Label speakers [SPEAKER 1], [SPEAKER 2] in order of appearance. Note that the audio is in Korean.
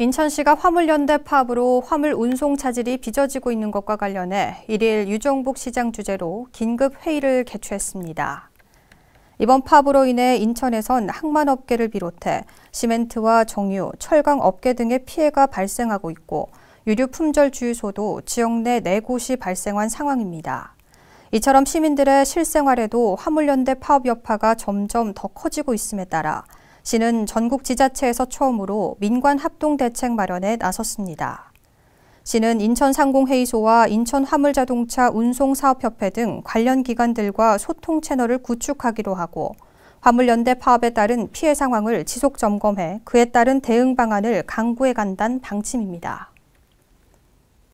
[SPEAKER 1] 인천시가 화물연대 파업으로 화물 운송 차질이 빚어지고 있는 것과 관련해 1일 유정복 시장 주제로 긴급 회의를 개최했습니다. 이번 파업으로 인해 인천에선 항만업계를 비롯해 시멘트와 정유, 철강 업계 등의 피해가 발생하고 있고 유류 품절 주유소도 지역 내 4곳이 발생한 상황입니다. 이처럼 시민들의 실생활에도 화물연대 파업 여파가 점점 더 커지고 있음에 따라 시는 전국 지자체에서 처음으로 민관 합동 대책 마련에 나섰습니다. 시는 인천상공회의소와 인천화물자동차 운송사업협회 등 관련 기관들과 소통 채널을 구축하기로 하고 화물연대 파업에 따른 피해 상황을 지속 점검해 그에 따른 대응 방안을 강구해 간다는 방침입니다.